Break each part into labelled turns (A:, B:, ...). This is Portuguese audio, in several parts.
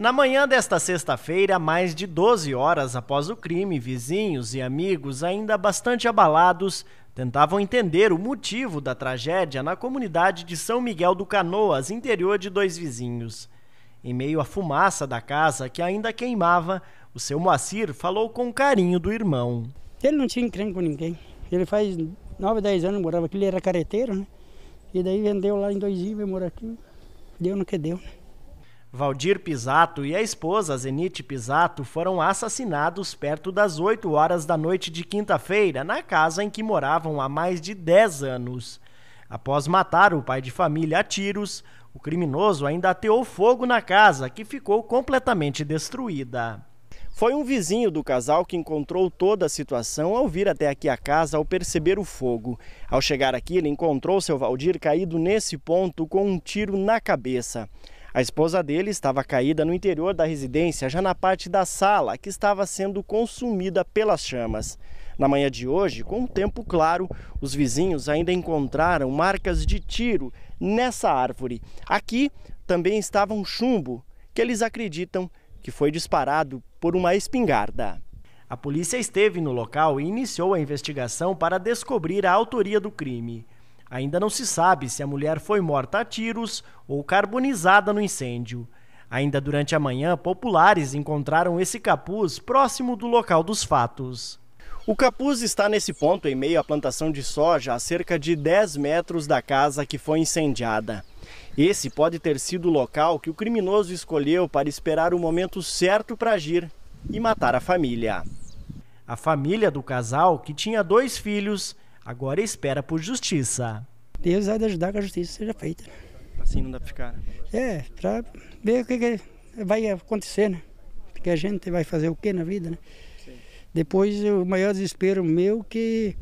A: Na manhã desta sexta-feira, mais de 12 horas após o crime, vizinhos e amigos, ainda bastante abalados, tentavam entender o motivo da tragédia na comunidade de São Miguel do Canoas, interior de dois vizinhos. Em meio à fumaça da casa que ainda queimava, o seu Moacir falou com carinho do irmão.
B: Ele não tinha encrenca com ninguém. Ele faz 9, 10 anos morava aqui, ele era careteiro, né? E daí vendeu lá em dois e veio morar aqui. Deu no que deu, né?
A: Valdir Pisato e a esposa Zenite Pisato foram assassinados perto das 8 horas da noite de quinta-feira, na casa em que moravam há mais de 10 anos. Após matar o pai de família a tiros, o criminoso ainda ateou fogo na casa, que ficou completamente destruída. Foi um vizinho do casal que encontrou toda a situação ao vir até aqui a casa ao perceber o fogo. Ao chegar aqui, ele encontrou seu Valdir caído nesse ponto com um tiro na cabeça. A esposa dele estava caída no interior da residência, já na parte da sala, que estava sendo consumida pelas chamas. Na manhã de hoje, com o tempo claro, os vizinhos ainda encontraram marcas de tiro nessa árvore. Aqui também estava um chumbo, que eles acreditam que foi disparado por uma espingarda. A polícia esteve no local e iniciou a investigação para descobrir a autoria do crime. Ainda não se sabe se a mulher foi morta a tiros ou carbonizada no incêndio. Ainda durante a manhã, populares encontraram esse capuz próximo do local dos fatos. O capuz está nesse ponto em meio à plantação de soja a cerca de 10 metros da casa que foi incendiada. Esse pode ter sido o local que o criminoso escolheu para esperar o momento certo para agir e matar a família. A família do casal, que tinha dois filhos, Agora espera por justiça. Deus vai ajudar
B: que a justiça seja feita.
A: Assim não dá para ficar. Né?
B: É, para ver o que, que, vai acontecer, né? Porque a gente vai fazer o que na vida, né? Sim. Depois, o maior desespero meu que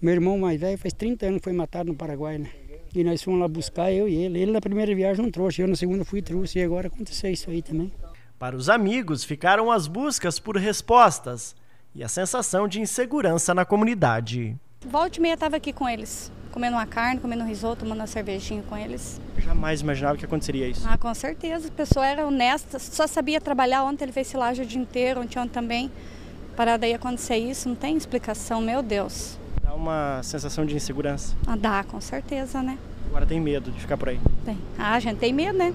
B: meu irmão mais velho faz 30 anos foi matado no Paraguai, né? E nós fomos lá buscar, eu e ele. Ele na primeira viagem não trouxe, eu na segunda fui e trouxe. E agora aconteceu isso aí também.
A: Para os amigos, ficaram as buscas por respostas e a sensação de insegurança na comunidade.
C: Volte meia estava aqui com eles, comendo uma carne, comendo um risoto, tomando uma cervejinha com eles. Eu
A: jamais imaginava que aconteceria isso. Ah,
C: com certeza. A pessoa era honesta, só sabia trabalhar. Ontem ele fez silagem o dia inteiro, ontem, ontem também. Parada aí acontecer isso, não tem explicação, meu Deus.
A: Dá uma sensação de insegurança.
C: Ah, dá, com certeza, né?
A: Agora tem medo de ficar por aí.
C: Tem. Ah, a gente tem medo, né?